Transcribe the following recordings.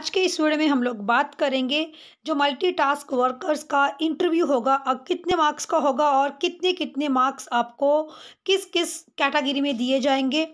आज के इस वीडियो में हम लोग बात करेंगे जो मल्टीटास्क वर्कर्स का इंटरव्यू होगा अब कितने मार्क्स का होगा और कितने कितने मार्क्स आपको किस किस कैटेगरी में दिए जाएंगे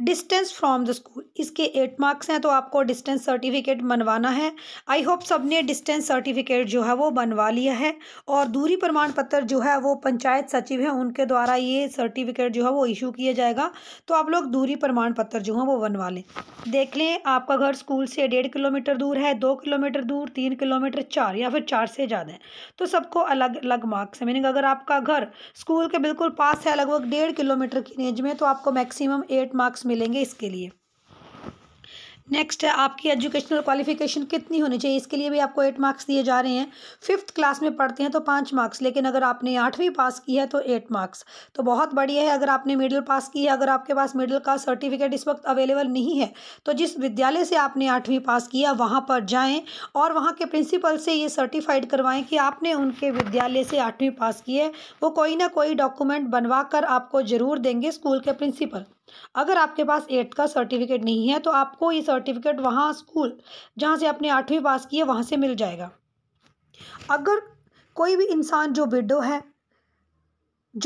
डिस्टेंस फ्रॉम द स्कूल इसके एट मार्क्स हैं तो आपको डिस्टेंस सर्टिफिकेट बनवाना है आई होप सब ने डिस्टेंस सर्टिफिकेट जो है वो बनवा लिया है और दूरी प्रमाण पत्र जो है वो पंचायत सचिव हैं उनके द्वारा ये सर्टिफिकेट जो है वो इशू किया जाएगा तो आप लोग दूरी प्रमाण पत्र जो है वो बनवा लें देख लें आपका घर स्कूल से डेढ़ किलोमीटर दूर है दो किलोमीटर दूर तीन किलोमीटर चार या फिर चार से ज़्यादा है तो सबको अलग अलग मार्क्स है मीनिंग अगर आपका घर स्कूल के बिल्कुल पास है लगभग डेढ़ किलोमीटर की रेंज में तो आपको मैक्सिमम एट मार्क्स मार्क्स मिलेंगे इसके लिए नेक्स्ट है आपकी एजुकेशनल क्वालिफिकेशन कितनी होनी चाहिए इसके लिए भी आपको एट मार्क्स दिए जा रहे हैं फिफ्थ क्लास में पढ़ते हैं तो पाँच मार्क्स लेकिन अगर आपने आठवीं पास की है तो एट मार्क्स तो बहुत बढ़िया है अगर आपने मिडिल पास की है अगर आपके पास मिडिल का सर्टिफिकेट इस वक्त अवेलेबल नहीं है तो जिस विद्यालय से आपने आठवीं पास किया वहाँ पर जाएँ और वहाँ के प्रिंसिपल से ये सर्टिफाइड करवाएँ कि आपने उनके विद्यालय से आठवीं पास की है वो कोई ना कोई डॉक्यूमेंट बनवा कर आपको ज़रूर देंगे स्कूल के प्रिंसिपल अगर आपके पास एट्थ का सर्टिफिकेट नहीं है तो आपको ये सर्टिफिकेट वहाँ स्कूल जहाँ से आपने आठवीं पास की है वहाँ से मिल जाएगा अगर कोई भी इंसान जो विडो है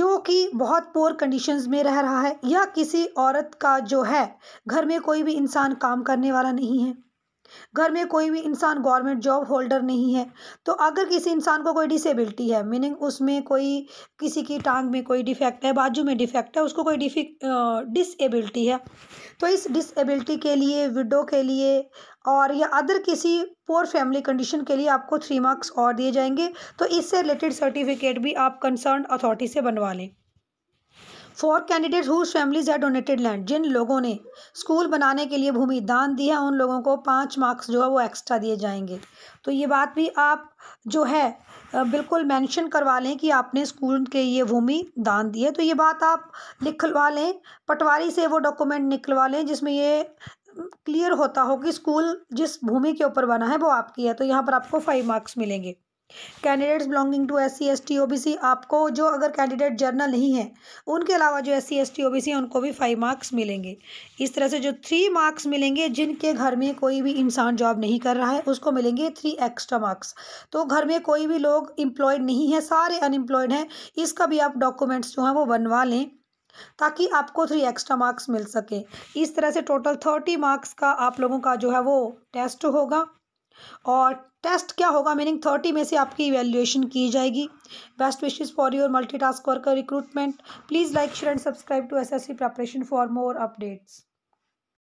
जो कि बहुत पोअर कंडीशंस में रह रहा है या किसी औरत का जो है घर में कोई भी इंसान काम करने वाला नहीं है घर में कोई भी इंसान गवर्नमेंट जॉब होल्डर नहीं है तो अगर किसी इंसान को कोई डिसेबिलिटी है मीनिंग उसमें कोई किसी की टांग में कोई डिफेक्ट है बाजू में डिफेक्ट है उसको कोई डिफिक डिसेबिलिटी है तो इस डिसेबिलिटी के लिए विडो के लिए और या अदर किसी पोअर फैमिली कंडीशन के लिए आपको थ्री मार्क्स और दिए जाएंगे तो इससे रिलेटेड सर्टिफिकेट भी आप कंसर्न अथॉरिटी से बनवा लें for candidate whose families has donated land जिन लोगों ने स्कूल बनाने के लिए भूमि दान दी है उन लोगों को पाँच मार्क्स जो है वो एक्स्ट्रा दिए जाएंगे तो ये बात भी आप जो है बिल्कुल मेंशन करवा लें कि आपने स्कूल के ये भूमि दान दी है तो ये बात आप लिखवा लें पटवारी से वो डॉक्यूमेंट निकलवा लें जिसमें ये क्लियर होता हो कि स्कूल जिस भूमि के ऊपर बना है वो आपकी है तो यहाँ पर आपको फाइव मार्क्स मिलेंगे candidates belonging to S C S T O B C आपको जो अगर कैंडिडेट जर्नल नहीं है उनके अलावा जो S C S T O B C है उनको भी फाइव मार्क्स मिलेंगे इस तरह से जो थ्री मार्क्स मिलेंगे जिनके घर में कोई भी इंसान जॉब नहीं कर रहा है उसको मिलेंगे थ्री एक्स्ट्रा मार्क्स तो घर में कोई भी लोग इम्प्लॉयड नहीं है सारे अनएम्प्लॉयड हैं इसका भी आप डॉक्यूमेंट्स जो हैं वो बनवा लें ताकि आपको थ्री एक्स्ट्रा मार्क्स मिल सके इस तरह से टोटल थर्टी मार्क्स का आप लोगों का जो है वो टेस्ट होगा और टेस्ट क्या होगा मीनिंग थर्टी में से आपकी इवेल्यूएशन की जाएगी best wishes for your multi task worker recruitment please like share and subscribe to S S C preparation for more updates